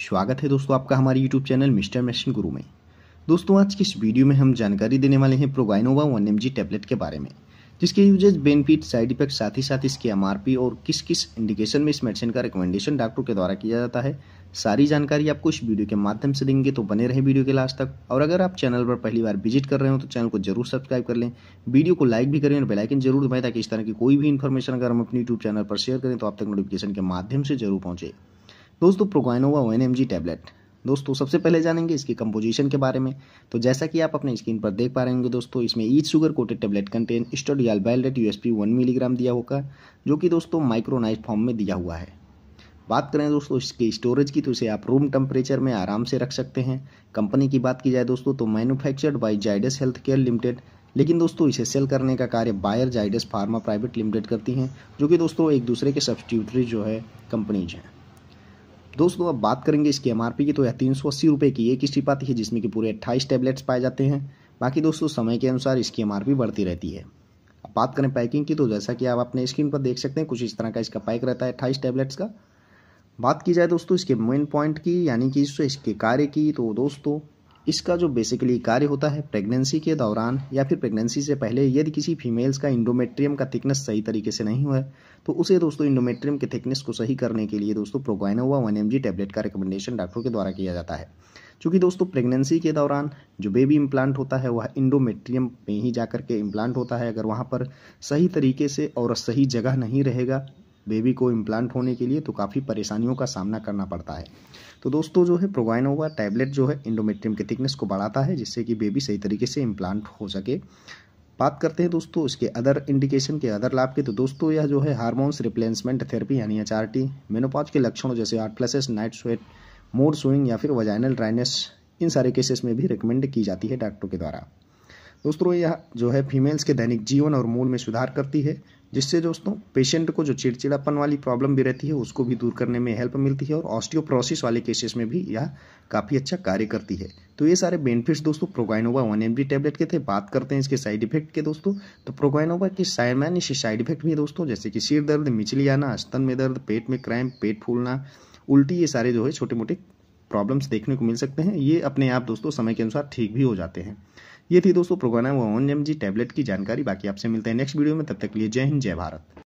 स्वागत है दोस्तों आपका हमारे यूट्यूब चैनल मिस्टर मेशन गुरु में दोस्तों आज की इस वीडियो में हम जानकारी देने वाले हैं प्रोगाइनोवा वन एम टैबलेट के बारे में जिसके यूजेज बेनिफिट साइड इफेक्ट साथ ही साथ इसकी एम और किस किस इंडिकेशन में इस मेडिसिन का रिकमेंडेशन डॉक्टर के द्वारा किया जाता है सारी जानकारी आपको इस वीडियो के माध्यम से देंगे तो बने रहे वीडियो के लास्ट तक और अगर आप चैनल पर पहली बार विजिट कर रहे हो तो चैनल को जरूर सब्सक्राइब कर लें वीडियो को लाइक भी करें और बेलाइकन जरूर दबाएं ताकि इस तरह की कोई भी इन्फॉर्मेशन अगर हम अपने यूट्यूब चैनल पर शेयर करें तो आप तक नोटिफिकेशन के माध्यम से जरूर पहुंचे दोस्तों प्रोगाइनोवा ओ एन टैबलेट दोस्तों सबसे पहले जानेंगे इसकी कंपोजिशन के बारे में तो जैसा कि आप अपने स्क्रीन पर देख पा रहे होंगे दोस्तों इसमें each sugar coated tablet contain estradiol valerate USP one milligram दिया होगा जो कि दोस्तों माइक्रोनाइज फॉर्म में दिया हुआ है बात करें दोस्तों इसके स्टोरेज की तो इसे आप रूम टेम्परेचर में आराम से रख सकते हैं कंपनी की बात की जाए दोस्तों तो manufactured by Zydus health care limited लेकिन दोस्तों इसे सेल करने का कार्य Bayer Zydus pharma private limited करती हैं जो कि दोस्तों एक दूसरे के सब्सटीट्यूटरी जो है कंपनीज हैं दोस्तों अब बात करेंगे इसकी एमआरपी की तो यह तीन सौ अस्सी रुपये की एक स्ट्रिप आती है जिसमें कि पूरे अट्ठाईस टैबलेट्स पाए जाते हैं बाकी दोस्तों समय के अनुसार इसकी एमआरपी बढ़ती रहती है अब बात करें पैकिंग की तो जैसा कि आप अपने स्क्रीन पर देख सकते हैं कुछ इस तरह का इसका पैक रहता है अट्ठाईस टैबलेट्स का बात की जाए दोस्तों इसके मेन पॉइंट की यानी कि इसके कार्य की तो दोस्तों इसका जो बेसिकली कार्य होता है प्रेगनेंसी के दौरान या फिर प्रेगनेंसी से पहले यदि किसी फीमेल्स का इंडोमेट्रियम का थिकनेस सही तरीके से नहीं हुआ है तो उसे दोस्तों इंडोमेट्रियम के थिकनेस को सही करने के लिए दोस्तों प्रोगाइनोवा वन एम टैबलेट का रिकमेंडेशन डॉक्टरों के द्वारा किया जाता है चूँकि दोस्तों प्रेगनेंसी के दौरान जो बेबी इम्प्लांट होता है वह इंडोमेट्रियम में ही जा के इम्प्लांट होता है अगर वहाँ पर सही तरीके से और सही जगह नहीं रहेगा बेबी को इम्प्लांट होने के लिए तो काफ़ी परेशानियों का सामना करना पड़ता है तो दोस्तों जो है प्रोवाइनोवा टैबलेट जो है इंडोमेट्रियम के थिकनेस को बढ़ाता है जिससे कि बेबी सही तरीके से इम्प्लांट हो सके बात करते हैं दोस्तों इसके अदर इंडिकेशन के अदर लाभ के तो दोस्तों यह जो है हार्मोन्स रिप्लेसमेंट थेरेपी यानी एच आर टी मेनोपॉज के लक्षणों जैसे hot flushes night sweat mood swing या फिर वजाइनल ड्राइनेस इन सारे केसेस में भी रिकमेंड की जाती है डॉक्टरों के द्वारा दोस्तों यह जो है फीमेल्स के दैनिक जीवन और मूल में सुधार करती है जिससे दोस्तों पेशेंट को जो चिड़चिड़ापन वाली प्रॉब्लम भी रहती है उसको भी दूर करने में हेल्प मिलती है और ऑस्टियोप्रोसिस वाले केसेस में भी यह काफ़ी अच्छा कार्य करती है तो ये सारे बेनिफिट्स दोस्तों प्रोगाइनोवा वन एम टैबलेट के थे बात करते हैं इसके साइड इफेक्ट के दोस्तों तो प्रोगाइनोवा के साइमैन साइड इफेक्ट भी है दोस्तों जैसे कि सिर दर्द मिचली आना स्तन में दर्द पेट में क्रैम्प पेट फूलना उल्टी ये सारे जो है छोटे मोटे प्रॉब्लम्स देखने को मिल सकते हैं ये अपने आप दोस्तों समय के अनुसार ठीक भी हो जाते हैं ये थी दोस्तों program one M G tablet की जानकारी बाकी आपसे मिलते हैं नेक्स्ट वीडियो में तब तक लिए जय हिंद जय भारत